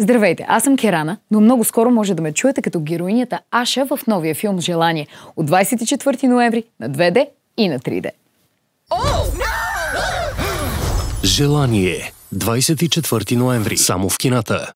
Здравейте, аз съм Керана, но много скоро може да ме чуете като героинята Аша в новия филм «Желание» от 24 ноември на 2D и на 3D. Желание 24 ноември, само в кината.